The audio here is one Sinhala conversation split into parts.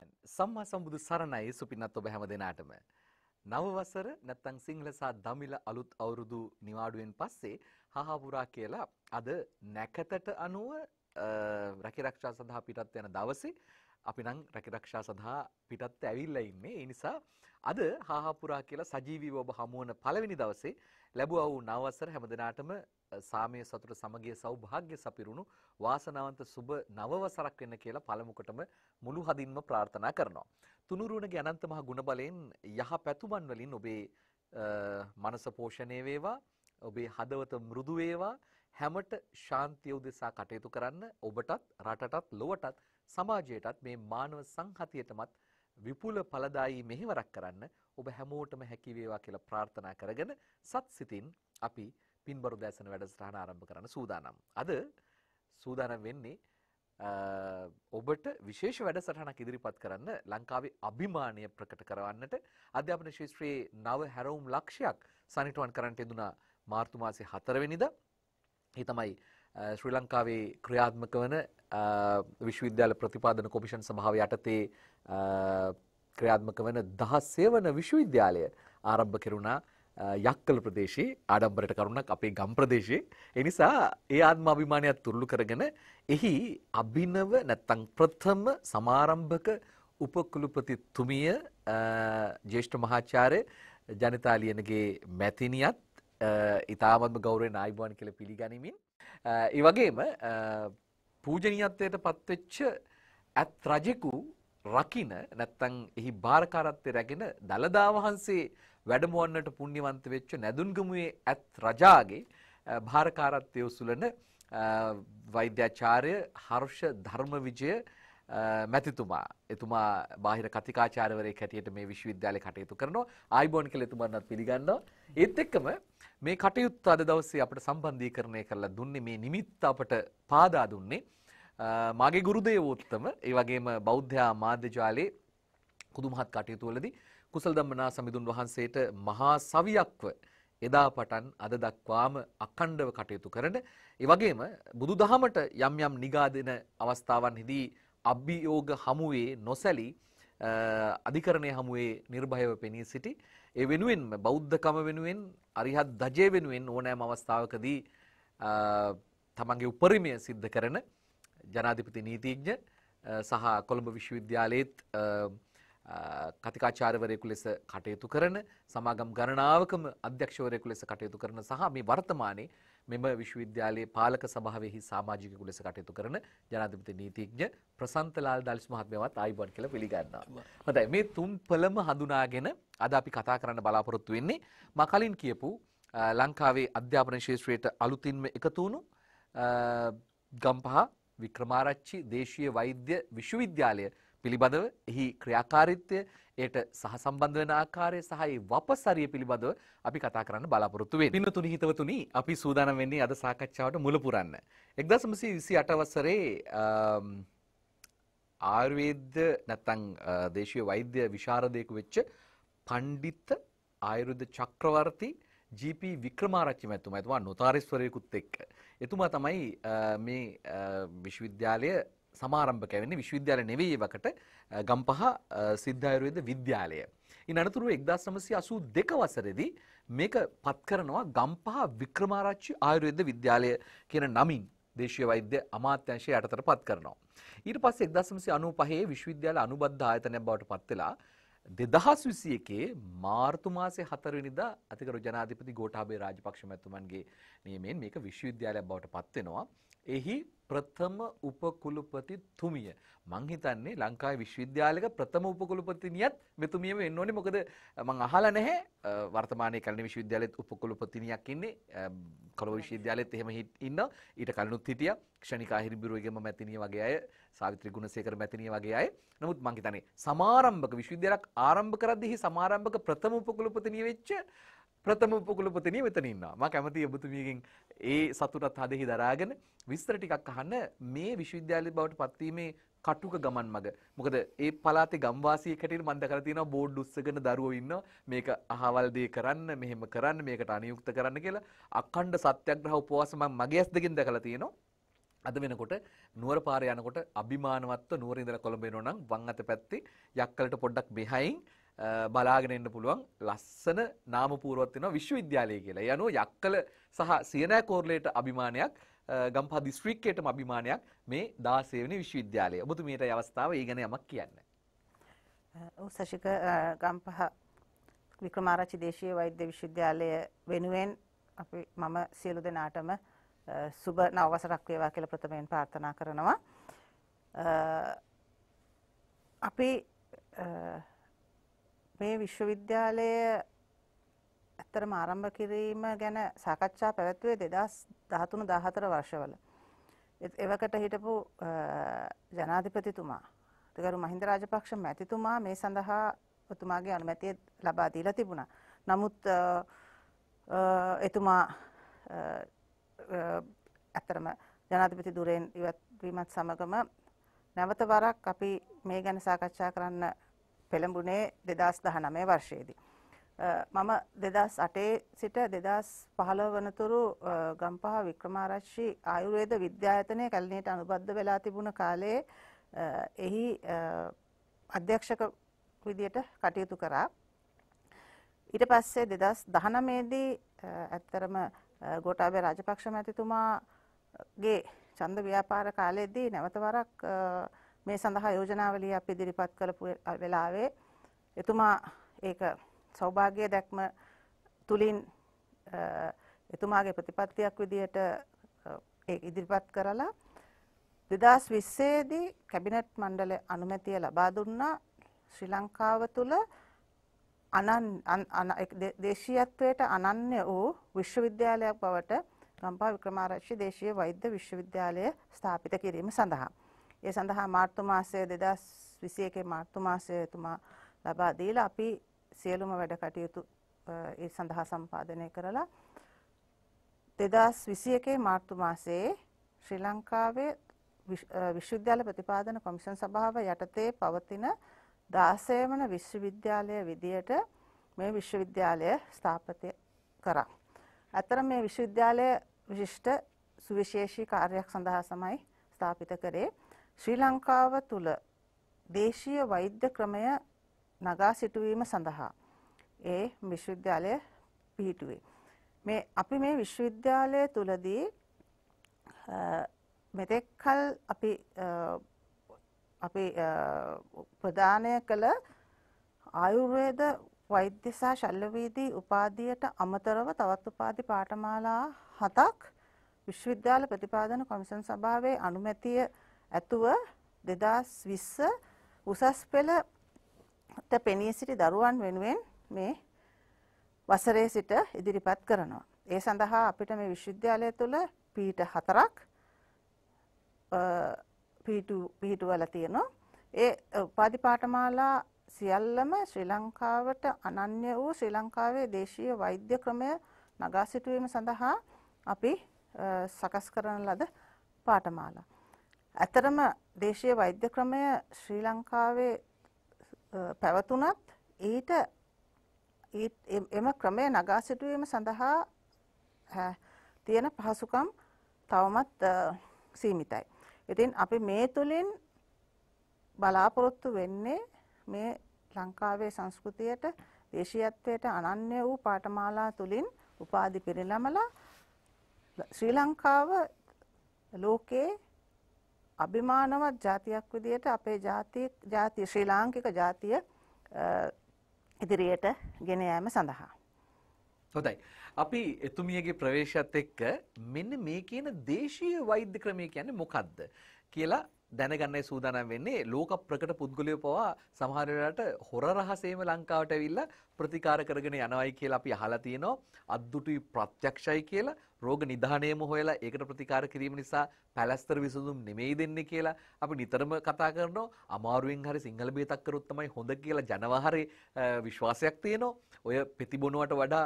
අවසරාවයන් සම්මා සම්බුදු සරණයි සුපින්නත් ඔබ හැම දෙනාටම නව වසර නැත්නම් සිංහල සහ දමිළ අලුත් අවුරුදු නිවාඩුවෙන් පස්සේ හහපුරා කියලා අද නැකතට අනුව රැකිරක්ෂා සඳහා පිටත් යන දවසේ අපි නම් රැකිරක්ෂා සඳහා පිටත් ඇවිල්ලා ඉන්නේ ඒ නිසා අද හහපුරා කියලා සජීවීව ඔබ හමුවන පළවෙනි දවසේ ලැබුවා වූ නව වසර හැම දිනාටම සාමය සතුට සමගිය සෞභාග්‍ය සපිරුණු වාසනාවන්ත සුබ නවවසරක් වෙන්න කියලා පළමුකොටම මුළු හදින්ම ප්‍රාර්ථනා කරනවා. තුනුරුවනගේ අනන්ත මහ ගුණබලයෙන් යහ පැතුමන් වලින් ඔබේ මනස පෝෂණය වේවා, ඔබේ හදවත මෘදු වේවා, හැමට ශාන්තිය උදෙසා කටයුතු කරන්න ඔබටත් රටටත් ලොවටත් සමාජයටත් මේ මානව සංහතියටමත් විපුල ඵලදායී මෙහෙවරක් කරන්න ඔබ හැමෝටම හැකි වේවා කියලා ප්‍රාර්ථනා කරගෙන සත්සිතින් අපි පින්බරු දැසන වැඩසටහන ආරම්භ කරන්න සූදානම්. අද සූදානම් වෙන්නේ ඔබට විශේෂ වැඩසටහනක් ඉදිරිපත් කරන්න ලංකාවේ අභිමානය ප්‍රකට කරවන්නට අධ්‍යාපන ශිෂ්ත්‍රයේ නව හැරවුම් ලක්ෂයක් සනිටුවන් කරන්නට යෙදුනා මාර්තු මාසේ 4 වෙනිදා. ඒ තමයි ශ්‍රී ලංකාවේ ක්‍රියාත්මක වන විශ්වවිද්‍යාල ප්‍රතිපාදන කොමිෂන් සභාව යටතේ ක්‍රියාත්මක වන 16 වන විශ්වවිද්‍යාලය ආරම්භ කෙරුණා. යක්කල ප්‍රදේශයේ ආඩම්බරයට කරුණක් අපේ ගම් ප්‍රදේශයේ එනිසා ඒ ආත්ම අභිමානයත් තුරුළු කරගෙන එහි අභිනව නැත්තම් ප්‍රථම සමාරම්භක උපකුලපතිතුමිය ජේෂ්ඨ මහාචාර්ය ජනතාලියනගේ මැතිනියත් ඉතාමත්ම ගෞරවයෙන් ආයිබෝන් කියලා පිළිගනිමින් ඒ වගේම පූජනීයත්වයට පත්වෙච්ච ඇත් රජෙකු රකින නැත්තම් එහි බාරකාරත්වය රැගෙන දලදා වහන්සේ වැඩමුවන්නට පුණ්‍යවන්ත වෙච්ච නැදුන්ගමුවේ ඇත් රජාගේ භාරකාරත්වය උසුලන වෛද්‍යාචාර්ය හර්ෂ ධර්මවිජය මැතිතුමා එතුමා බාහිර කතිකාචාර්යවරයෙක් හැටියට මේ විශ්වවිද්‍යාලේ කටයුතු කරනවා ආයිබෝන් කියලා එතුමන්වත් පිළිගන්නවා ඒත් එක්කම මේ කටයුත්ත අද දවසේ අපිට සම්බන්ධීකරණය කරලා දුන්නේ මේ නිමිත්ත අපට පාදා දුන්නේ මාගේ ගුරුදේවෝත්තම ඒ වගේම බෞද්ධ මාධ්‍ය ජාලයේ කුදුමහත් කටයුතු වලදී කුසල් දම්මනා සමිඳුන් වහන්සේට මහා සවියක්ව එදා පටන් අද දක්වාම අඛණ්ඩව කටයුතු කරන ඒ වගේම බුදුදහමට යම් යම් නිගා දෙන අවස්ථාවන්හිදී අභියෝග හමුවේ නොසැලී අධිකරණය හමුවේ නිර්භයව පෙනී සිටි ඒ වෙනුවෙන්ම බෞද්ධකම වෙනුවෙන් අරිහත් දජය වෙනුවෙන් ඕනෑම අවස්ථාවකදී තමන්ගේ උපරිමය සිද්ධ කරන ජනාධිපති නීතිඥ සහ කොළඹ විශ්වවිද්‍යාලයේත් කතිකාචාර්යවරයෙකු ලෙස කටයුතු කරන සමාගම් ගණනාවකම අධ්‍යක්ෂවරයෙකු ලෙස කටයුතු කරන සහ මේ වර්තමානයේ මෙම විශ්වවිද්‍යාලයේ පාලක සභාවෙහි සමාජිකයෙකු ලෙස කටයුතු කරන ජනාධිපති නීතිඥ ප්‍රසන්තලාල් දල්ස් මහත්මයාවත් ආයිබෝන් කියලා පිළිගන්නවා. හොඳයි මේ තුන් පළම හඳුනාගෙන අද අපි කතා කරන්න බලාපොරොත්තු වෙන්නේ මා කලින් කියපු ලංකාවේ අධ්‍යාපන ශාස්ත්‍රයට අලුතින්ම එකතු වුණු ගම්පහ වික්‍රමාරච්චි දේශීය වෛද්‍ය විශ්වවිද්‍යාලය පිළිබඳව එහි ක්‍රියාකාරීත්වය එයට සහසම්බන්ධ වෙන ආකාරය සහ ඒ වපසරිය පිළිබඳව අපි කතා කරන්න බලාපොරොත්තු වෙන්නේ. පින්තුනි හිතවතුනි අපි සූදානම් වෙන්නේ අද සාකච්ඡාවට මුල පුරන්න. 1928 වසරේ ආයුර්වේද නැත්නම් දේශීය වෛද්‍ය විශාරදයෙකු වෙච්ච පණ්ඩිත ආයුර්වේද චක්‍රවර්ති ජීපී වික්‍රමාරච්චි මැතිතුමා එතුමා නොතාරිස්වරයෙකුත් එක්ක එතුමා තමයි මේ විශ්වවිද්‍යාලය සමාරම්භක වෙන්නේ විශ්වවිද්‍යාල නෙවෙයි ඒවකට ගම්පහ සිද්ධායුර්වේද විද්‍යාලය. ඉන් අනතුරුව 1982 වසරේදී මේක පත් කරනවා ගම්පහ වික්‍රමාරච්චි ආයුර්වේද විද්‍යාලය කියන නමින් දේශීය වෛද්‍ය අමාත්‍යංශය යටතට පත් කරනවා. ඊට පස්සේ 1995 විශ්වවිද්‍යාල අනුබද්ධ ආයතනයක් බවට පත් වෙලා දෙදහස් විසි එකේ මාර්තු මාසේ හතරවෙනිදා අතිකරු ජනාධිපති ගෝඨාභය රාජපක්ෂ මැතිතුමන්ගේ නියමයෙන් මේක විශ්වවිද්‍යාලයක් බවට පත්වෙනවා. එහි ප්‍රථම උපකුලපති තුමිය. මං හිතන්නේ ලංකාවේ විශ්වවිද්‍යාලයක ප්‍රථම උපකුලපතිනියත් මෙතුමියම වෙන්න ඕනේ. මොකද මං අහලා නැහැ වර්තමානයේ කලින විශ්වවිද්‍යාලෙත් උපකුලපතිනියක් ඉන්නේ. කලෝ විශ්වවිද්‍යාලෙත් එහෙම ඉන්නවා. ඊට කලිනුත් හිටියා. ක්ෂණිකා හිරිබිරුවේගම මැතිණිය වගේ අය, සාවිත්‍රි ගුණසේකර මැතිණිය වගේ අය. නමුත් මං හිතන්නේ සමාරම්භක විශ්වවිද්‍යාලයක් ආරම්භ කරද්දී සමාරම්භක ප්‍රථම උපකුලපතිනිය වෙච්ච ප්‍රථම උපකුලපතිනිය මෙතන ඉන්නවා. මම කැමතියි ඔබතුමියගෙන් ඒ සතුටත් හදෙහි දරාගෙන විස්තර ටිකක් අහන්න මේ විශ්වවිද්‍යාලය බවට පත්වීමේ කටුක ගමන් මග. මොකද ඒ පලාතේ ගම්වාසියෙක් හැටියට මම දැකලා තියෙනවා බෝඩ් උස්සගෙන දරුවෝ ඉන්නවා. මේක අහවල් දේ කරන්න, මෙහෙම කරන්න, මේකට අනුයුක්ත කරන්න කියලා අඛණ්ඩ සත්‍යග්‍රහ උපවාස මම මගේ ඇස් දෙකෙන් දැකලා තියෙනවා. අද වෙනකොට නුවර පාරේ යනකොට අභිමානවත්ව නුවර ඉඳලා කොළඹ එනෝ නම් වම් අත පැත්තේ යක්කලට පොඩ්ඩක් මෙහයින් බලාගෙන ඉන්න පුළුවන් ලස්සන නාම පූර්වක් වෙනවා විශ්වවිද්‍යාලය කියලා. ඒ අනුව යක්කල සහ සියනෑ කෝරළේට අභිමානයක් ගම්පහ දිස්ත්‍රික්කයටම අභිමානයක් මේ 16 වෙනි විශ්වවිද්‍යාලය. ඔබතුමියට අවස්ථාව ඊගෙන යමක් කියන්න. ඔව් සශික ගම්පහ වික්‍රමාරච්චි දේශීය වෛද්‍ය විශ්වවිද්‍යාලය වෙනුවෙන් අපි මම සියලු දෙනාටම සුබ නවවසරක් වේවා කියලා ප්‍රථමයෙන් ප්‍රාර්ථනා කරනවා. අපි මේ විශ්වවිද්‍යාලය ඇත්තරම ආරම්භ කිරීම ගැන සාකච්ඡා පැවැත්වේ දෙදස් දහතුන දහතර වර්ෂවල. එවකට හිටපු ජනාධිපතිතුමා තුකරු මහින්ද රාජපක්ෂ මැතිතුමා මේ සඳහා ඔතුමාගේ අනුමැතිය ලබා දීලා තිබුණා. නමුත් එතුමා ඇත්තරම ජනාධිපති දුරෙන් ඉවත්වීමත් සමගම නැවත වරක් අපි මේ ගැන සාකච්ඡා කරන්න පෙළඹුණේ දෙදස් දහනමේ වර්ෂයේදී. මම දෙදස් අටේ සිට දෙදස් පහළ වනතුරු ගම්පහ වික්‍රමාරච්ෂි ආයුර්වේද විද්‍යායතනය කැලනයට අනුබද්ධ වෙලා තිබුණ කාලයේ එහි අධ්‍යක්ෂක විදියට කටයුතු කරා. ඊට පස්සේ දෙදස් දහනමේදී ඇත්තරම ගෝටාබේ රාජපක්ෂ මැතිතුමාගේ චන්ද ව්‍යාපාර කාලයේදී නැවත වරක් මේ සඳහා යෝජනාවලිය අපි ඉදිරිපත් කරපු වෙලාවේ එතුමා ඒක සෞභාග්‍ය දැක්ම තුලින් එතුමාගේ ප්‍රතිපත්තියක් විදිහට ඉදිරිපත් කරලා දෙදස් විස්සේදී කැබිනට් මණ්ඩල අනුමැතිය ලබා දුන්නා ශ්‍රී ලංකාව තුළ දේශීයත්වයට අනන්‍ය වූ විශ්වවිද්‍යාලයක් බවට ගම්පා වික්‍රමාරච්චි දේශීය වෛද්‍ය විශ්වවිද්‍යාලය ස්ථාපිත කිරීම සඳහා. ඒ සඳහා මාර්තු මාසය 2021 මාර්තු මාසයේ එතුමා ලබා දීලා අපි සියලුම වැඩ කටයුතු ඒ සඳහා සම්පාදනය කරලා 2021 මාර්තු මාසයේ ශ්‍රී ලංකාවේ විශ්වවිද්‍යාල ප්‍රතිපාදන කොමිෂන් සභාව යටතේ පවතින 16 වන විශ්වවිද්‍යාලය විදියට මේ විශ්වවිද්‍යාලය ස්ථාපිත කරා. අතර මේ විශ්වවිද්‍යාලය විශිෂ්ට සුවිශේෂී කාර්යයක් සඳහා සමයි ස්ථාපිත කරේ. ශ්‍රී ලංකාව තුළ දේශීය වෛද්‍ය ක්‍රමය නගා සිටුවීම සඳහා ඒ විශ්වවිද්‍යාලය පිහිටුවේ. මේ අපි මේ විශ්වවිද්‍යාලය තුළදී මෙතෙක්කල් අපි අපි ප්‍රධානය කළ ආයුර්වේද වෛද්‍ය සහ ශල්‍යවේදී උපාධියට අමතරව තවත් උපාධි පාඨමාලා හතක් විශ්වවිද්‍යාල ප්‍රතිපාදන කොමිසම් සභාවේ අනුමැතිය ඇතුව 2020 උසස් පෙළට පෙනී සිටි දරුවන් වෙනුවෙන් මේ වසරේ සිට ඉදිරිපත් කරනවා. ඒ සඳහා අපිට මේ විශ්වවිද්‍යාලය තුළ පීට හතරක් පිහිටුවල තියෙනවා. ඒ උපාධි පාඨමාලා සියල්ලම ශ්‍රී ලංකාවට අනන්‍ය වූ ශ්‍රී ලංකාවේ දේශීය වෛද්‍ය ක්‍රමය නගා සිටුවීම සඳහා අපි සකස් කරන ලද පාඨමාලා. ඇතරම දේශීය වෛද්‍ය ක්‍රමය ශ්‍රී ලංකාවේ පැවතුනත් ඊට එම ක්‍රමය නගා සිටුවීම සඳහා තියෙන පහසුකම් තවමත් සීමිතයි. ඉතින් අපි මේ තුළින් බලාපොරොත්තු වෙන්නේ මේ ලංකාවේ සංස්කෘතියට දේශීයත්වයට අනන්‍ය වූ පාඨමාලා තුළින් උපාධි පෙරළමලා ශ්‍රී ලංකාව ලෝකයේ අභිමානවත් ජාතියක් විදිහට අපේ ජාතිය ජාතිය ශ්‍රී ලාංකික ජාතිය ඉදිරියට ගෙන යාම සඳහා. හොඳයි. අපි එතුමියගේ ප්‍රවේශයත් එක්ක මෙන්න මේ කියන දේශීය වෛද්‍ය ක්‍රමය කියන්නේ මොකද්ද කියලා දැනගන්නයි සූදානම් වෙන්නේ ලෝක ප්‍රකට පුද්ගලයෝ පවා සමහර වෙලාවට හොර රහසේම ලංකාවට ඇවිල්ලා ප්‍රතිකාර කරගෙන යනවායි කියලා අපි අහලා තියෙනවා. අද්දුටුයි ප්‍රත්‍යක්ෂයි කියලා රෝග නිධානයම හොයලා ඒකට ප්‍රතිකාර කිරීම නිසා පැලස්තර විසඳුම් නෙමෙයි දෙන්නේ කියලා අපි නිතරම කතා කරනවා. අමාරුවෙන් හරි සිංහල බේතක් කරොත් තමයි හොඳ කියලා ජනවහරේ විශ්වාසයක් තියෙනවා. ඔය පෙති බොනුවට වඩා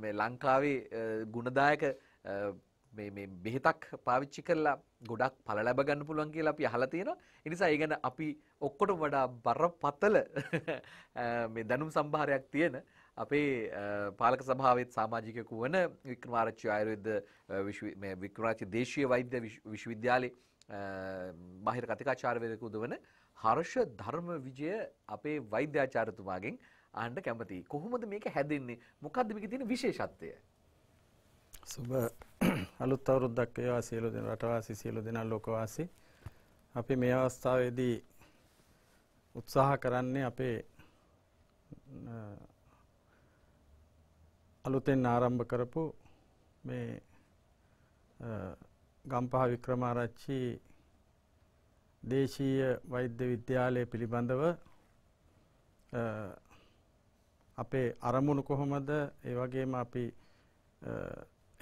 මේ ලංකාවේ ගුණදායක බෙහිතක් පාවිච්චි කරලා ගොඩක් පල ලැබ ගන්න පුළුවන් කියලා අපි අහලා තියෙනවා. ඒ නිසා ඒ ගැන අපි ඔක්කොට වඩා බරපතල මේ දැනුම් සම්භාරයක් තියෙන අපේ පාලක සභාවෙත් සමාජිකයෙකු වන වික්‍රමාරච්චි ආයුර්වේද විශ්ව මේ වික්‍රමාරච්චි දේශීය වෛද්‍ය විශ්වවිද්‍යාලයේ බාහිර කතිකාචාර්යවරයෙකු වන හර්ෂ ධර්ම විජය අපේ වෛද්‍යාචාර්යතුමාගෙන් අහන්න කැමතියි. කොහොමද මේක හැදෙන්නේ? මොකද්ද මේකේ තියෙන විශේෂත්වය? සුබ අලුත් අවුරුද්දක් ඒවා සියලු දෙනා රටවාසී සියලු දෙනා ලෝකවාසී අපි මේ අවස්ථාවේදී උත්සාහ කරන්නේ අපේ අලුතෙන් ආරම්භ කරපු මේ ගම්පහ වික්‍රමාරච්චි දේශීය වෛද්‍ය විද්‍යාලය පිළිබඳව අපේ අරමුණු කොහොමද ඒ වගේම අපි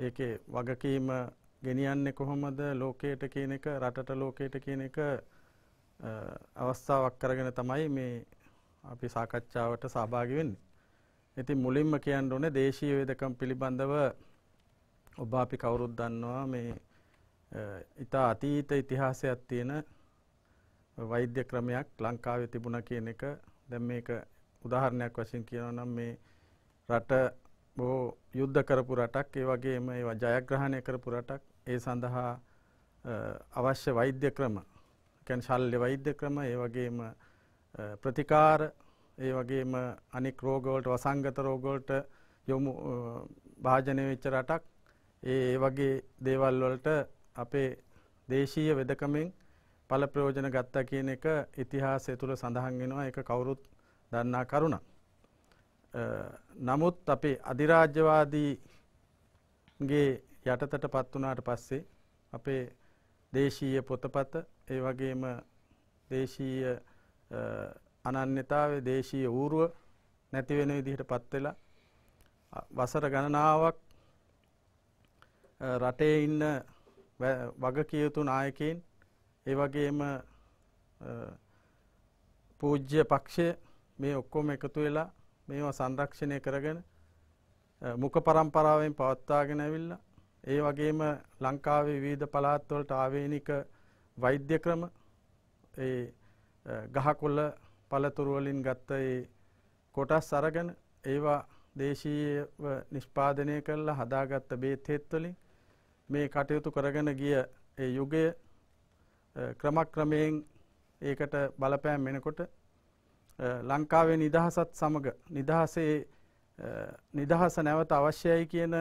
ඒකේ වගකීම ගෙනියන්නේ කොහොමද ලෝකයට කියන එක රටට ලෝකයට කියන එක අවස්ථාවක් කරගෙන තමයි මේ අපි සාකච්ඡාවට සහභාගි වෙන්නේ. ඉතින් මුලින්ම කියන්න ඕනේ දේශීය වේදකම් පිළිබඳව ඔබ අපි කවුරුත් දන්නවා මේ ඉතා අතීත ඉතිහාසයක් තියෙන වෛද්‍ය ක්‍රමයක් ලංකාවේ තිබුණා කියන එක දැන් මේක උදාහරණයක් වශයෙන් කියනවා නම් මේ රට බොහෝ යුද්ධ කරපු රටක් ඒ වගේම ඒවා ජයග්‍රහණය කරපු රටක් ඒ සඳහා අවශ්‍ය වෛද්‍ය ක්‍රම කියන්නේ ශල්්‍ය වෛද්‍ය ක්‍රම ඒ වගේම ප්‍රතිකාර ඒ වගේම අනික් රෝගවලට වසංගත රෝගවලට යොමු භාජනය වෙච්ච රටක් ඒ වගේ දේවල් වලට අපේ දේශීය වෙදකමෙන් ඵල ප්‍රයෝජන ගත්තා කියන එක ඉතිහාසය තුල සඳහන් වෙනවා ඒක කවුරුත් දන්නා කරුණක්. නමුත් අපේ අධිරාජ්‍යවාදීගේ යටතට පත් වුණාට පස්සේ අපේ දේශීය පොතපත ඒ වගේම දේශීය අනන්‍යතාවේ දේශීය ඌරුව නැති වෙන විදිහට පත් වෙලා වසර ගණනාවක් රටේ ඉන්න වගකියයුතු නායකයින් ඒ වගේම පූජ්‍ය පක්ෂය මේ ඔක්කොම එකතු වෙලා මේවා සංරක්ෂණය කරගෙන මුඛ પરම්පරාවෙන් පවත්වාගෙන ඇවිල්ලා ඒ වගේම ලංකාවේ විවිධ පළාත්වලට ආවේනික වෛද්‍ය ක්‍රම ඒ ගහකොළ පළතුරු වලින් ගත්ත ඒ කොටස් අරගෙන ඒවා දේශීයව නිෂ්පාදනය කරලා හදාගත්ත බේත් හේත් වලින් මේ කටයුතු කරගෙන ගිය ඒ යුගය ක්‍රමක්‍රමයෙන් ඒකට බලපෑම් වෙනකොට ලංකාවේ නිදහසත් සමග නිදහසේ නිදහස නැවත අවශ්‍යයි කියන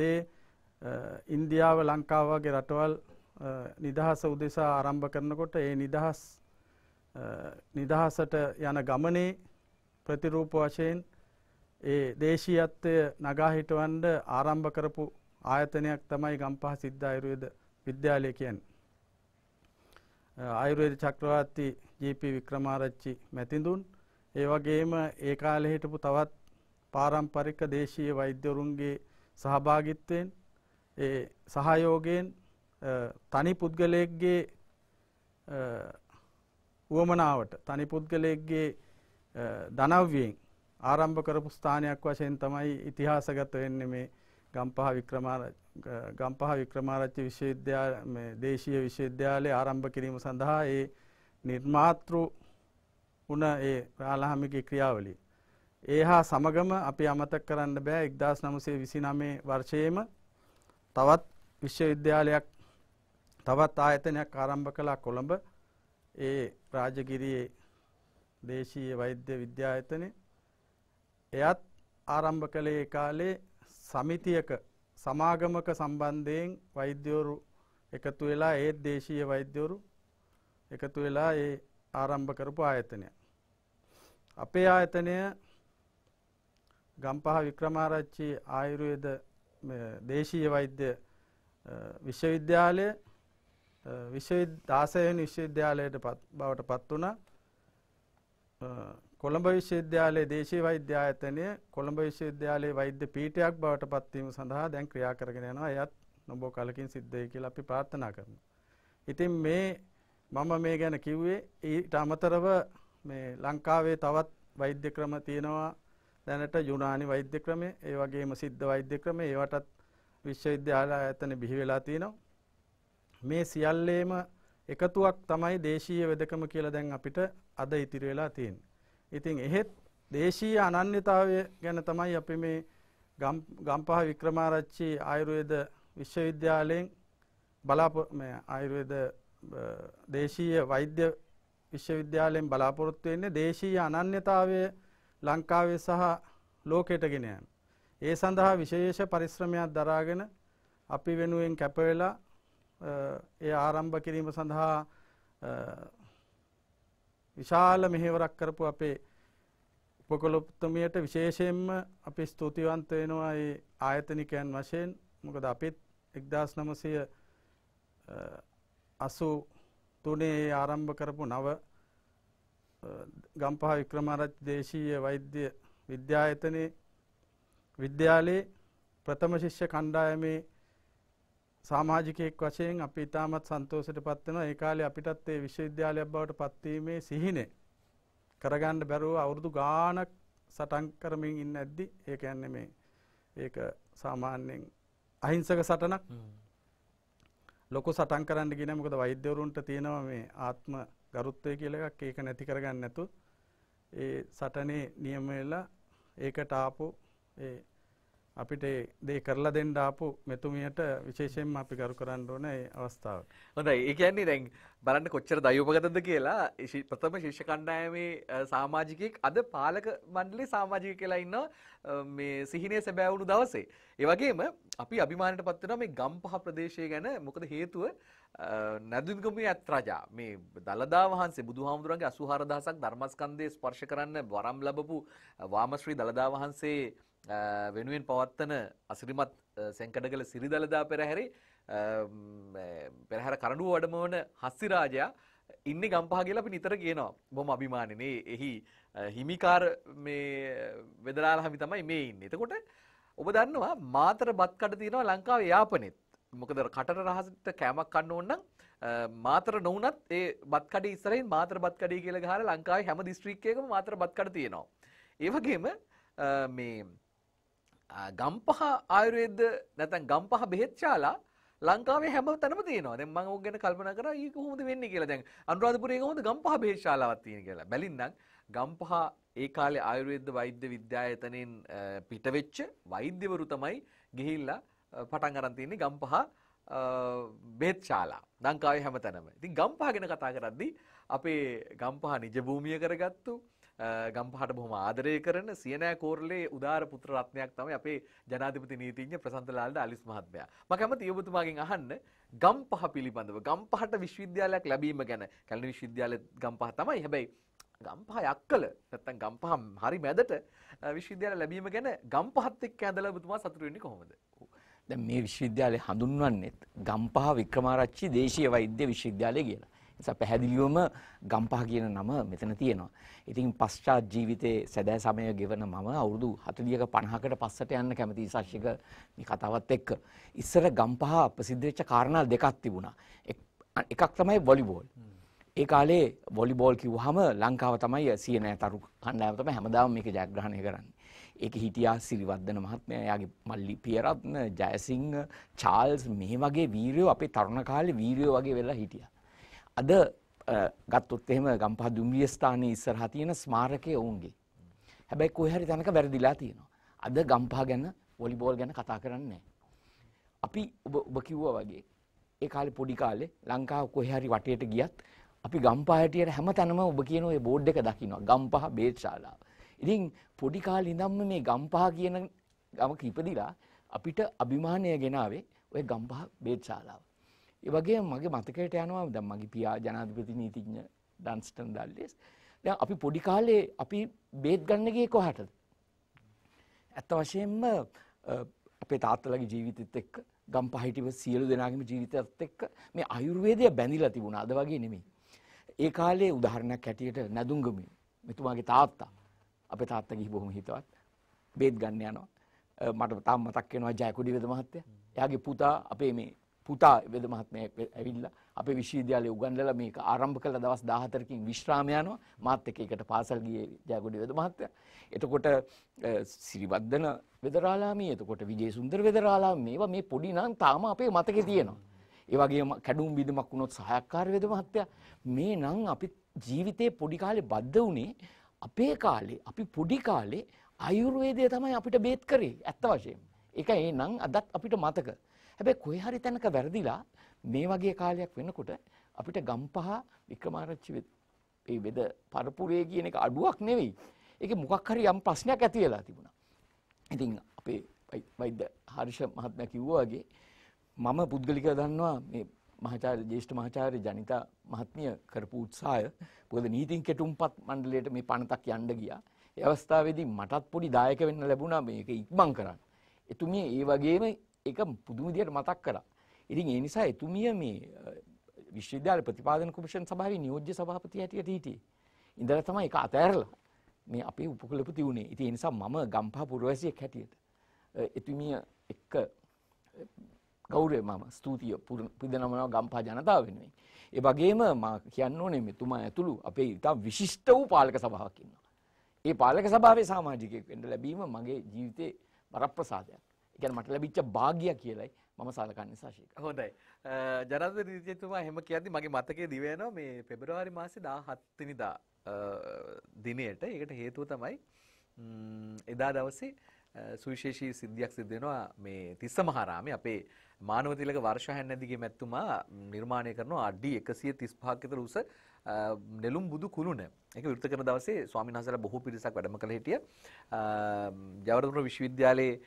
දේ ඉන්දියාව ලංකාව වගේ රටවල් නිදහස උදෙසා ආරම්භ කරනකොට ඒ නිදහස් නිදහසට යන ගමනේ ප්‍රතිරූප වශයෙන් ඒ දේශීයත්වය නගා හිටවන්න ආරම්භ කරපු ආයතනයක් තමයි ගම්පහ සිද්ධ ආයුර්වේද විද්‍යාලය කියන්නේ. ආයුර්වේද චක්‍රවර්ති ජීපී වික්‍රමාරච්චි මැතිඳුන් ඒ වගේම ඒ කාලේ හිටපු තවත් පාරම්පරික දේශීය වෛද්‍යවරුන්ගේ සහභාගිත්වයෙන් ඒ සහයෝගයෙන් තනි පුද්ගලයෙක්ගේ වුවමනාවට තනි පුද්ගලයෙක්ගේ දනව්යෙන් ආරම්භ කරපු ස්ථානයක් වශයෙන් තමයි ඉතිහාසගත වෙන්නේ මේ ගම්පහ වික්‍රමාරච්චි ගම්පහ වික්‍රමාරච්චි විශ්වවිද්‍යාල මේ දේශීය විශ්වවිද්‍යාලය ආරම්භ කිරීම සඳහා ඒ නිර්මාතෘ වුණ ඒ රාලහාමිගේ ක්‍රියාවලිය. ඒ හා සමගම අපි අමතක් කරන්න බෑ එක්දස් නමසේ විසි නමේ වර්ෂයේම තවත් විශ්වවිද්‍යාලයක් තවත් ආයතනයක් ආරම්භ කලා කොළඹ ඒ රාජගිරියේ දේශීය වෛද්‍ය විද්‍යායතනය එයත් ආරම්භ කළේ කාලේ සමිතියක සමාගමක සම්බන්ධයෙන් වෛද්‍යවරු එකතු වෙලා ඒත් දේශීය වෛද්‍යවරු එකතු වෙලා ඒ ආරම්භ කරපු ආයතනය. අපේ ආයතනය ගම්පහ වික්‍රමාරච්චි ආයුර්වේද දේශීය වෛද්‍ය විශ්වවිද්‍යාලය විශ්ව 16 වෙනි විශ්වවිද්‍යාලයට බවට පත් වුණා. කොළඹ විශ්වවිද්‍යාලයේ දේශීය වෛද්‍ය ආයතනය කොළඹ විශ්වවිද්‍යාලයේ වෛද්‍ය පීඨයක් බවට පත්වීම සඳහා දැන් ක්‍රියා කරගෙන යනවා. එයත් නොබෝ කලකින් සිද්ධ වෙයි කියලා අපි ප්‍රාර්ථනා කරනවා. ඉතින් මේ මම මේ ගැන කිව්වේ ඊට අමතරව මේ ලංකාවේ තවත් වෛද්‍ය ක්‍රම තියෙනවා දැනට යුනානි වෛද්‍ය ක්‍රමය ඒ වගේම සිද්ධ වෛද්‍ය ක්‍රම ඒවටත් විශ්වවිද්‍යාල ඇතන බිහි වෙලා තියෙනවා මේ සියල්ලේම එකතුවක් තමයි දේශීය වෙදකම කියලා දැන් අපිට අද ඉතිරි වෙලා තියෙන්නේ. ඉතින් එහෙත් දේශීය අනන්‍යතාවය ගැන තමයි අපි මේ ගම්පහ වික්‍රමාරච්චි ආයුර්වේද විශ්වවිද්‍යාලයෙන් බලාපොරොත්තු ආයුර්වේද දේශීය වෛද්‍ය විශ්වවිද්‍යාලයෙන් බලාපොරොත්තු වෙන්නේ දේශීය අනන්‍යතාවය ලංකාවේ සහ ලෝකයට ගෙන යන්න. ඒ සඳහා විශේෂ පරිශ්‍රමයක් දරාගෙන අපි වෙනුවෙන් කැප වෙලා ඒ ආරම්භ කිරීම සඳහා විශාල මෙහෙවරක් කරපු අපේ උපකොළොත්තුමියට විශේෂයෙන්ම අපි ස්තුතිවන්ත වෙනවා ඒ ආයතනිකයන් වශයෙන් මොකද අපිත් 1900 අසු තුනේ ආරම්භ කරපු නව ගම්පහ වික්‍රමාරච්චි දේශීය වෛද්‍ය විද්‍යායතනයේ විද්‍යාලයේ ප්‍රථම ශිෂ්‍ය කණ්ඩායමේ සාමාජිකයෙක් වශයෙන් අපි ඉතාමත් සන්තෝෂයට පත් වෙනවා ඒ කාලේ අපිටත් ඒ විශ්වවිද්‍යාලයක් බවට පත්වීමේ සිහිනේ කරගන්න බැරුව අවුරුදු ගාණක් සටන් කරමින් ඉන්න ඇද්දි ඒ කියන්නේ මේ ඒක සාමාන්‍යයෙන් අහිංසක සටනක් ලොකු සටන් කරන්න ගෙන මොකද වෛද්‍යවරුන්ට තියෙනවා මේ ආත්ම ගරුත්වය කියලා එකක් ඒක නැති කරගන්න නැතු ඒ සටනේ නියම වෙලා ඒකට ආපු ඒ අපිට දේ කරලා දෙන්න ආපු මෙතුමියට විශේෂයෙන්ම අපි ගරු කරන්න ඕන ඒ අවස්ථාව. හොඳයි. ඒ කියන්නේ දැන් බලන්න කොච්චර දයෝපගතද කියලා ප්‍රථම ශිෂ්‍ය කණ්ඩායමේ සමාජිකයෙක් අද පාලක මණ්ඩලයේ සමාජික කියලා ඉන්නවා මේ සිහිනේ සැබෑවුණු දවසේ. ඒ වගේම අපි අභිමානයට පත් වෙනවා මේ ගම්පහ ප්‍රදේශය ගැන මොකද හේතුව නැදුම්ගමේ ඇත්රජා මේ දළදා වහන්සේ බුදුහාමුදුරන්ගේ 84000ක් ධර්මස්කන්ධයේ ස්පර්ශ කරන්න වරම් ලැබපු වාමශ්‍රී දළදා වහන්සේ වෙනුවෙන් පවත්වන අසිරිමත් සංකඩගල සිරිදලදා පෙරහැරි පෙරහැර කරඩුව වඩමවන හස්සිරාජයා ඉන්න ගම්පහ කියලා අපි නිතර කියනවා බොම අභිමානනේ එහි හිමිකාර මේ වෙදරාල හමි තමයි මේ ඉන්න එතකොට ඔබ දන්නවා මාතර බත්කට තියෙනවා ලංකාව යාපනෙත් මොකද කට රහසට කෑමක් කන්න ඕන්නම් මාතර නොවනත් ඒ බත්කඩ ඉස්සරහින් මාතර බත්කඩී කියලා ගහලා ලංකාවේ හැම දිස්ත්‍රික්කයකම මාතර බත්කඩ තියෙනවා ඒ වගේම මේ ගම්පහ ආයුර්වේද නැතන් ගම්පහ බෙහෙත්ශාලා ලංකාවේ හැම තැනම තියෙනවා. දැන් මම ඕක ගැන කල්පනා කරා ඒක කොහොමද වෙන්නේ කියලා. දැන් අනුරාධපුරයේ කොහොමද ගම්පහ බෙහෙත්ශාලාවක් තියෙන කියලා. බැලින්නම් ගම්පහ ඒ කාලේ ආයුර්වේද වෛද්‍ය විද්‍යායතනෙන් පිටවෙච්ච වෛද්‍යවරු තමයි ගිහිල්ලා පටන් අරන් තියෙන්නේ ගම්පහ බෙහෙත්ශාලා. ලංකාවේ හැම තැනම. ඉතින් ගම්පහ ගැන කතා කරද්දී අපේ ගම්පහ නිජ භූමිය කරගත්තු ගම්පහට බොහොම ආදරය කරන සියනෑ කෝරලේ උදාර පුත්‍ර රත්නයක් තමයි අපේ ජනාධිපති නීතිඥ ප්‍රසන්ත ලාල්ද අලිස් මහත්මයා. මම කැමති ඔබතුමාගෙන් අහන්න ගම්පහ පිළිබඳව ගම්පහට විශ්වවිද්‍යාලයක් ලැබීම ගැන කැලණි විශ්වවිද්‍යාලය ගම්පහ තමයි. හැබැයි ගම්පහ යක්කල නැත්තම් ගම්පහ හරි මැදට විශ්වවිද්‍යාලය ලැබීම ගැන ගම්පහත් එක්ක ඇඳලා ඔබතුමා සතුටු වෙන්නේ කොහොමද? දැන් මේ විශ්වවිද්‍යාලය හඳුන්වන්නේ ගම්පහ වික්‍රමාරච්චි දේශීය වෛද්‍ය විශ්වවිද්‍යාලය කියලා. නිසා පැහැදිලිවම ගම්පහ කියන නම මෙතන තියෙනවා. ඉතින් පශ්චාත් ජීවිතයේ සැදෑ සමය ගෙවන මම අවුරුදු 40ක 50කට පස්සට යන්න කැමති ඉසස්සික මේ කතාවත් එක්ක. ඉස්සර ගම්පහ ප්‍රසිද්ධ වෙච්ච කාරණා දෙකක් තිබුණා. එකක් තමයි වොලිබෝල්. ඒ කාලේ වොලිබෝල් කිව්වහම ලංකාව තමයි සියනෑ තරු කණ්ඩායම තමයි හැමදාම මේක ජයග්‍රහණය කරන්නේ. ඒකේ හිටියා සිරිවර්ධන මහත්මයා, එයාගේ මල්ලි පියරත්න, ජයසිංහ, චාල්ස් මේ වගේ වීරයෝ අපේ තරුණ කාලේ වීරයෝ වගේ වෙලා හිටියා. අද ගත්තොත් එහෙම ගම්පහ දුම්රිය ස්ථානයේ ඉස්සරහා තියෙන ස්මාරකය ඔවුන්ගේ. හැබැයි කොහේ හරි තැනක වැරදිලා තියෙනවා. අද ගම්පහ ගැන වොලිබෝල් ගැන කතා කරන්නේ අපි ඔබ ඔබ කිව්වා වගේ ඒ කාලේ පොඩි කාලේ ලංකාව කොහේ හරි වටේට ගියත් අපි ගම්පහ හැටියට හැම තැනම ඔබ කියන ওই බෝඩ් එක දකින්නවා. ගම්පහ බේත් ශාලාව. ඉතින් පොඩි කාලේ ඉඳන්ම මේ ගම්පහ කියන ගමක ඉපදිලා අපිට අභිමානය ගෙනාවේ ඔය ගම්පහ බේත් ශාලාව. ඒ වගේම මගේ මතකයට යනවා දැන් මගේ පියා ජනාධිපති නීතිඥ ඩන්ස්ටන් දල්ලස්. දැන් අපි පොඩි කාලේ අපි බේත් ගන්න ගියේ කොහටද? ඇත්ත වශයෙන්ම අපේ තාත්තලාගේ ජීවිතෙත් එක්ක ගම්පහයිටිව සියලු දෙනාගේම ජීවිතයත් එක්ක මේ ආයුර්වේදය බැඳිලා තිබුණා. අද වගේ නෙමෙයි. ඒ කාලේ උදාහරණයක් හැටියට නදුංගමී මෙතුමාගේ තාත්තා අපේ තාත්තා ගිහි බොහොම හිතවත් බේත් ගන්න යනවා. මට තාම මතක් වෙනවා ජයකුඩි වෙද මහත්තයා. එයාගේ පුතා අපේ මේ පුතා වෙද මහත්මයා ඇවිල්ලා අපේ විශ්වවිද්‍යාලයේ උගන්වලා මේක ආරම්භ කළ දවස් 14කින් විශ්‍රාම යනවා මාත් එක්ක එකට පාසල් ගියේ ජයගොඩ වෙද මහත්තයා. එතකොට සිරිවර්ධන වෙදරාලාමී එතකොට විජේසුන්දර වෙදරාලාමී මේවා මේ පොඩි නම් තාම අපේ මතකේ තියෙනවා. ඒ වගේම කැඩුම් බිඳමක් වුණොත් සහායකාර වේද මහත්තයා මේ නම් අපි ජීවිතේ පොඩි කාලේ බද්ධ වුණේ අපේ කාලේ අපි පොඩි කාලේ ආයුර්වේදය තමයි අපිට බේත් කරේ ඇත්ත වශයෙන්ම. ඒක ඒ නම් අදත් අපිට මතක. හැබැයි කොහේ හරි තැනක වැරදිලා මේ වගේ කාලයක් වෙනකොට අපිට ගම්පහ වික්‍රමාරච්චි ඒ වෙද පරපුරේ කියන එක අඩුවක් නෙවෙයි. ඒකේ මොකක් හරි යම් ප්‍රශ්නයක් ඇති වෙලා තිබුණා. ඉතින් අපේ වෛද්‍ය හර්ෂ මහත්මයා කිව්වා වගේ මම පුද්ගලිකව දන්නවා මේ මහාචාර්ය ජේෂ්ඨ මහාචාර්ය ජනිතා මහත්මිය කරපු උත්සාහය මොකද නීතින් කෙටුම්පත් මණ්ඩලයට මේ පණතක් යන්න ගියා. ඒ අවස්ථාවේදී මටත් පොඩි දායක වෙන්න ලැබුණා මේක ඉක්මන් කරන්න. එතුමිය ඒ වගේම ඒක පුදුම විදිහට මතක් කරා. ඉතින් ඒ නිසා එතුමිය මේ විශ්වවිද්‍යාල ප්‍රතිපාදන කොමිෂන් සභාවේ නියෝජ්‍ය සභාපති හැටියට හිටියේ. ඉඳලා තමයි ඒක අතහැරලා මේ අපේ උපකුලපති වුණේ. ඉතින් ඒ නිසා මම ගම්පහ පුරවැසියෙක් හැටියට එතුමිය එක්ක ගෞරවය මම ස්තුතිය පුදනමනවා ගම්පා ජනතාව වෙනුවෙන්. ඒ වගේම මා කියන්න ඕනේ මෙතුමා ඇතුළු අපේ ඉතා විශිෂ්ට වූ පාලක සභාවක් ඉන්නවා. ඒ පාලක සභාවේ සමාජිකයෙක් වෙන්න ලැබීම මගේ ජීවිතේ වරප්‍රසාදයක්. එකන මට ලැබිච්ච භාගිය කියලයි මම සලකන්නේ සාශික. හොඳයි. ජනාධිපති නීතිතුමා එහෙම කියද්දි මගේ මතකයේ දිව යනවා මේ පෙබරවාරි මාසේ 17 වෙනිදා දිනයට ඒකට හේතුව තමයි එදා දවසේ සුවිශේෂී සිද්ධියක් සිද්ධ වෙනවා මේ තිස්ස මහරාමේ අපේ මානව තිලක වර්ෂ හැන්නදිගේ මැතිතුමා නිර්මාණය කරන අඩි 135ක් විතර උස නෙළුම් බුදු කුළුණ ඒක විරුද්ධ කරන දවසේ ස්වාමීන් වහන්සේලා බොහෝ පිරිසක් වැඩම කළ හිටිය ජවරදුර විශ්වවිද්‍යාලයේ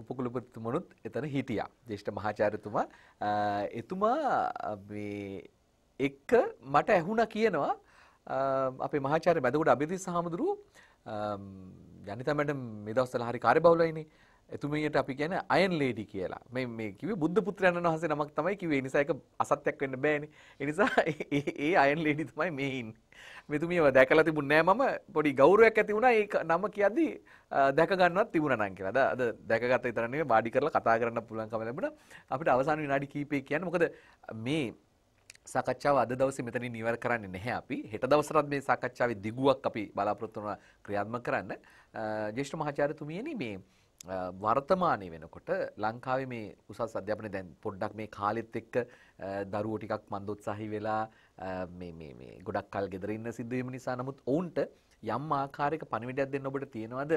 උපකුලපතිතුමනුත් එතන හිටියා ජේෂ්ඨ මහාචාර්යතුමා එතුමා මේ එක්ක මට ඇහුණා කියනවා අපේ මහාචාර්ය මැදගොඩ අබිදි සහමුදුරු ජනිතා මැඩම් මේ දවස්වල හරි කාර්යබහුලයිනේ එතුමියට අපි කියන අයන් ලේඩි කියලා. මේ මේ කිව්වේ බුද්ධ පුත්‍රයන් වහන්සේ නමක් තමයි කිව්වේ. ඒ නිසා ඒක අසත්‍යක් වෙන්න බෑනේ. ඒ නිසා ඒ අයන් ලේඩි තමයි මේ ඉන්නේ. මෙතුමියව දැකලා තිබුණේ නෑ මම. පොඩි ගෞරවයක් ඇති වුණා ඒ නම කියද්දි දැක ගන්නවත් තිබුණා නම් කියලා. අද දැකගත විතර නෙවෙයි බාඩි කරලා කතා කරන්න පුළුවන්කම ලැබුණා. අපිට අවසාන විනාඩි කීපේ කියන්න. මොකද මේ සාකච්ඡාව අද දවසේ මෙතන නිවර කරන්නේ නැහැ අපි. හෙට දවසටත් මේ සාකච්ඡාවේ දිගුවක් අපි බලාපොරොත්තු වෙනවා ක්‍රියාත්මක කරන්න. ජේෂ්ඨ මහාචාර්යතුමියනි මේ වර්තමානය වෙනකොට ලංකාවේ මේ උසස් අධ්‍යාපනය දැන් පොඩ්ඩක් මේ කාලෙත් එක්ක දරුවෝ ටිකක් මන්දොත්සාහි වෙලා මේ මේ මේ ගොඩක් කල් ගෙදර ඉන්න සිද්ධ වීම නිසා නමුත් ඔවුන්ට යම් ආකාරයක පණිවිඩයක් දෙන්න ඔබට තියෙනවද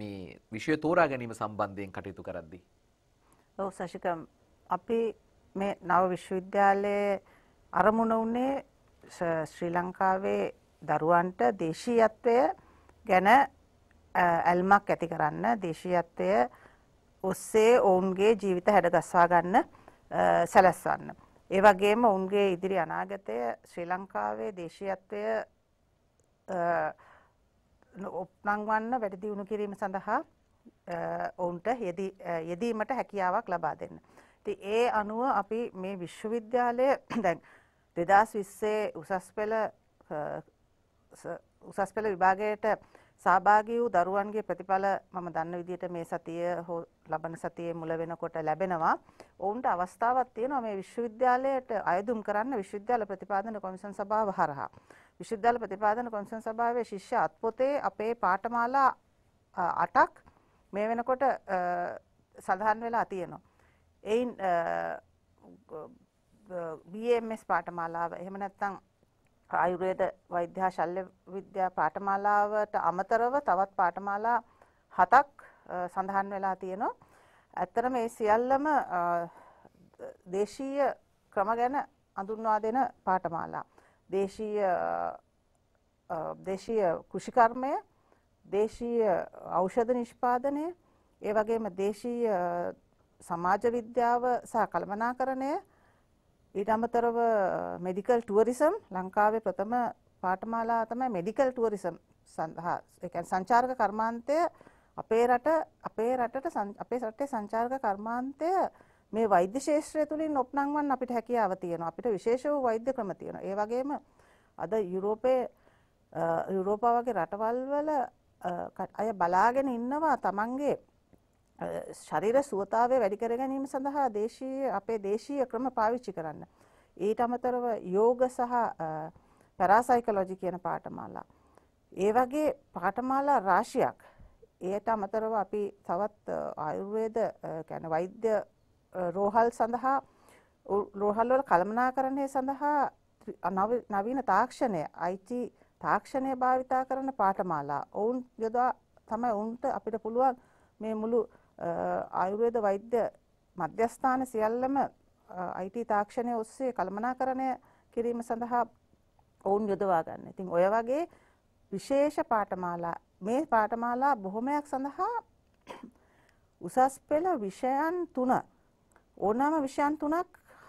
මේ විෂය තෝරා ගැනීම සම්බන්ධයෙන් කටයුතු කරද්දී? ඔව් සශික අපි මේ නව විශ්වවිද්‍යාලයේ අරමුණ උනේ ශ්‍රී ලංකාවේ දරුවන්ට දේශීයත්වය ගැන ඇල්මක් ඇති කරන්න දේශීයත්වය ඔස්සේ ඔවුන්ගේ ජීවිත හැඩගස්වා ගන්න සැලැස්වන්න. ඒ වගේම ඔවුන්ගේ ඉදිරි අනාගතය ශ්‍රී ලංකාවේ දේශීයත්වය ඔප්නංවන්න වැඩි දියුණු කිරීම සඳහා ඔවුන්ට යෙදීමට හැකියාවක් ලබා දෙන්න. ඉතින් ඒ අනුව අපි මේ විශ්වවිද්‍යාලය දැන් 2020 උසස් පෙළ උසස් පෙළ විභාගයට සහභාගී වූ දරුවන්ගේ ප්‍රතිඵල මම දන්න විදිහට මේ සතිය හෝ ලබන සතියේ මුල වෙනකොට ලැබෙනවා. ඔවුන්ට අවස්ථාවක් තියෙනවා මේ විශ්වවිද්‍යාලයට අයදුම් කරන්න විශ්වවිද්‍යාල ප්‍රතිපාදන කොමිෂන් සභාව හරහා. විශ්වවිද්‍යාල ප්‍රතිපාදන කොමිෂන් සභාවේ ශිෂ්‍ය අත්පොතේ අපේ පාඨමාලා 8ක් මේ වෙනකොට සඳහන් වෙලා තියෙනවා. එයින් BMS පාඨමාලාව එහෙම නැත්නම් ආයුර්වේද වෛද්‍යා ශල්‍ය විද්‍යා පාඨමාලාවට අමතරව තවත් පාඨමාලා හතක් සඳහන් වෙලා තියෙනවා. ඇත්තට මේ සියල්ලම දේශීය ක්‍රම ගැන අඳුන්වා දෙන පාඨමාලා. දේශීය දේශීය කෘෂිකර්මය, දේශීය ඖෂධ නිෂ්පාදනය, ඒ වගේම දේශීය සමාජ විද්‍යාව සහ කළමනාකරණය ඊට අමතරව මෙඩිකල් ටුවරිසම් ලංකාවේ ප්‍රථම පාඨමාලා තමයි මෙඩිකල් ටුවරිසම් සඳහා ඒ කියන්නේ සංචාරක කර්මාන්තය අපේ රට අපේ රටට අපේ රටේ සංචාරක කර්මාන්තය මේ වෛද්‍ය ශාස්ත්‍රය තුලින් ඔප්නංවන්න අපිට හැකියාව තියෙනවා අපිට විශේෂ වූ වෛද්‍ය ක්‍රම තියෙනවා ඒ වගේම අද යුරෝපයේ යුරෝපා වගේ රටවල් වල අය බලාගෙන ඉන්නවා තමන්ගේ ශරීර සුවතාවය වැඩි කර ගැනීම සඳහා දේශීය අපේ දේශීය ක්‍රම පාවිච්චි කරන්න. ඊට අමතරව යෝග සහ පැරාසයිකලොජි කියන පාඨමාලා. ඒ වගේ පාඨමාලා රාශියක්. ඒට අමතරව අපි තවත් ආයුර්වේද කියන්නේ වෛද්‍ය රෝහල් සඳහා රෝහල් වල කළමනාකරණය සඳහා නවීන තාක්ෂණය IT තාක්ෂණය භාවිතා කරන පාඨමාලා. ඔවුන් යොදා තමයි ඔවුන්ට අපිට පුළුවන් මේ මුළු ආයුර්වේද වෛද්‍ය මධ්‍යස්ථාන සියල්ලම IT තාක්ෂණය ඔස්සේ කළමනාකරණය කිරීම සඳහා ඔවුන් යොදවා ගන්න. ඉතින් ඔය වගේ විශේෂ පාඨමාලා මේ පාඨමාලා බොහොමයක් සඳහා උසස් පෙළ විෂයන් තුන ඕනෑම විෂයන් තුනක්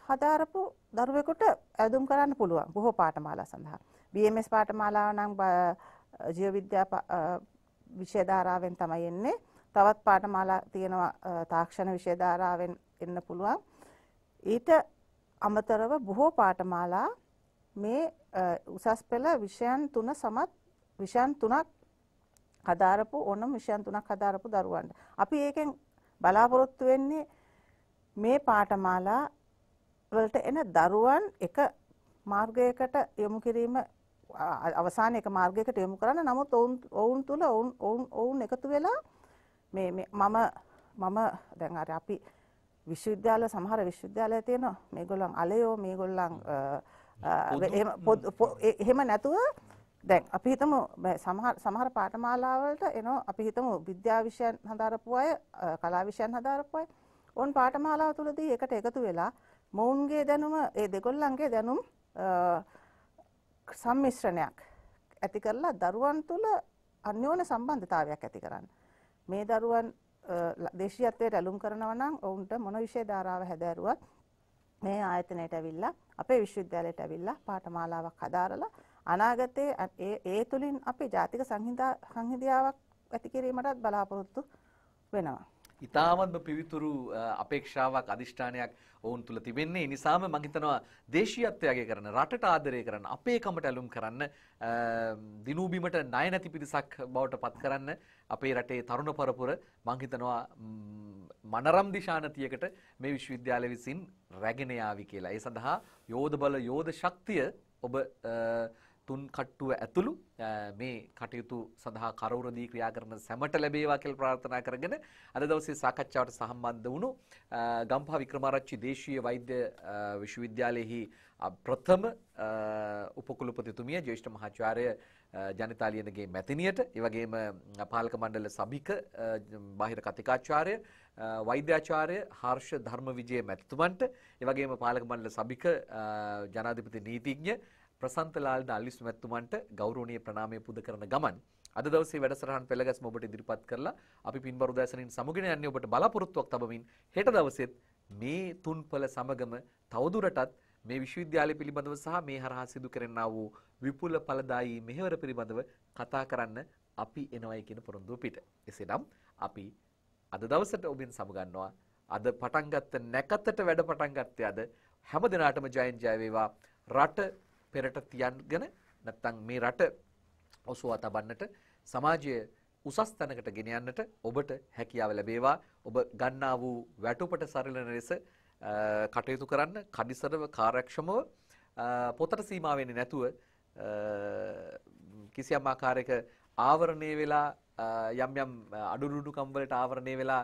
හදාරපු දරුවෙකුට ඇඳුම් කරන්න පුළුවන් බොහෝ පාඨමාලා සඳහා. BMS පාඨමාලාව නම් ජීව විද්‍යා විෂය ධාරාවෙන් තමයි එන්නේ. තවත් පාඨමාලා තියෙනවා තාක්ෂණ විෂය ධාරාවෙන් එන්න පුළුවන්. ඊට අමතරව බොහෝ පාඨමාලා මේ උසස් පෙළ විෂයන් තුන සමත් විෂයන් තුනක් හදාරපු ඕනම විෂයන් තුනක් හදාරපු දරුවන්ට. අපි ඒකෙන් බලාපොරොත්තු වෙන්නේ මේ පාඨමාලා වලට එන දරුවන් එක මාර්ගයකට යොමු කිරීම අවසාන එක මාර්ගයකට යොමු කරන්න. නමුත් ඔවුන් ඔවුන් තුල ඔවුන් ඔවුන් එකතු වෙලා මේ මම මම දැන් අර අපි විශ්වවිද්‍යාල සමහර විශ්වවිද්‍යාලය තියෙනවා මේගොල්ලන් අලයෝ මේගොල්ලන් එහෙම නැතුව දැන් අපි හිතමු සමහර පාඨමාලාවලට එනවා අපි හිතමු විද්‍යා විෂයන් හදාරපු අය කලා විෂයන් හදාරපු අය ඕන් පාඨමාලාව තුලදී එකට එකතු වෙලා මොවුන්ගේ දැනුම ඒ දෙගොල්ලන්ගේ දැනුම් සම්මිශ්‍රණයක් ඇති කරලා දරුවන් තුල අන්‍යෝන්‍ය සම්බන්ධතාවයක් ඇති කරන්න. මේ දරුවන් දේශීයත්වයට ඇලුම් කරනවා නම් ඔවුන්ට මොන විෂය ධාරාව හැදෑරුවත් මේ ආයතනයට ඇවිල්ලා අපේ විශ්වවිද්‍යාලයට ඇවිල්ලා පාඨමාලාවක් හදාරලා අනාගතයේ ඒ ඒ තුලින් අපි ජාතික සංහිඳා සංහිඳියාවක් ඇති කිරීමටත් බලාපොරොත්තු වෙනවා ඉතාමත්ම පිවිතුරු අපේක්ෂාවක් අධිෂ්ඨානයක් ඔවුන් තුළ තිබෙන්නේ නිසාම මහිතනවා දේශීයත්වයගේ කරන රටට ආදරය කරන්න අපේ කමට ඇලුම් කරන්න දිනූබීමට ණය නැති පිරිසක් බවට පත් කරන්න අපේ රටේ තරුණ පරපුර මංහිතනවා මනරම් දිශානතියකට මේ විශ්වවිද්‍යාල විසින් රැගෙන යාවි කියලා. ඒ සඳහා යෝධ බල යෝධ ශක්තිය ඔබ තුන් කට්ටුව ඇතුළු මේ කටයුතු සඳහා කරවුර දී ක්‍රියා කරන සැමට ලැබේවා කියලා ප්‍රාර්ථනා කරගෙන අද දවසේ සාකච්ඡාවට සම්බන්ධ වුණු ගම්පහ වික්‍රමාරච්චි දේශීය වෛද්‍ය විශ්වවිද්‍යාලයේහි ප්‍රථම උපකුලපතිතුමිය ජ්‍යෙෂ්ඨ මහාචාර්ය ජනිතාලියනගේ මැතිනියට ඒ වගේම පාලක මණ්ඩල සභික බාහිර කතිකාචාර්ය වෛද්‍යාචාර්ය හර්ෂ ධර්මවිජය මැතිතුමන්ට ඒ වගේම පාලක මණ්ඩල සභික ජනාධිපති නීතිඥ ප්‍රසන්ත ලාල්ද අලිස් මැතිතුමන්ට ගෞරවනීය ප්‍රණාමය පුද කරන ගමන් අද දවසේ වැඩසටහන් පෙළගස්ම ඔබට ඉදිරිපත් කරලා අපි පින්බරු දැසනින් සමුගෙන යන්නේ ඔබට බලාපොරොත්තුවක් තබමින් හෙට දවසෙත් මේ තුන්පල සමගම තවදුරටත් මේ විශ්වවිද්‍යාලය පිළිබඳව සහ මේ හරහා සිදු කරන්නා වූ විපුල ඵලදායී මෙහෙවර පිළිබඳව කතා කරන්න අපි එනවයි කියන පොරොන්දුව පිට. එසේනම් අපි අද දවසට ඔබෙන් සමුගන්නවා. අද පටන් ගත්ත නැකතට වැඩ පටන් ගත්තේ අද හැම දිනාටම ජයෙන් ජය වේවා. රට පෙරට තියන්ගෙන නැත්නම් මේ රට ඔසවා තබන්නට සමාජය උසස් තැනකට ගෙන යන්නට ඔබට හැකියාව ලැබේවා ඔබ ගන්නා වූ වැටුපට සරිලන ලෙස කටයුතු කරන්න කඩිසරව කාර්යක්ෂමව පොතට සීමා වෙන්නේ නැතුව කිසියම් ආකාරයක ආවරණය වෙලා යම් යම් අඩුරුඩුකම් වලට ආවරණය වෙලා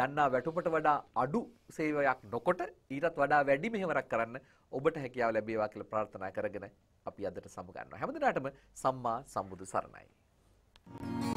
ගන්නා වැටුපට වඩා අඩු සේවයක් නොකොට ඊටත් වඩා වැඩි මෙහෙවරක් කරන්න ඔබට හැකියාව ලැබේවා කියලා ප්‍රාර්ථනා කරගෙන අපි අදට සමුගන්නවා. හැමදිනාටම සම්මා සම්බුදු සරණයි. Thank you.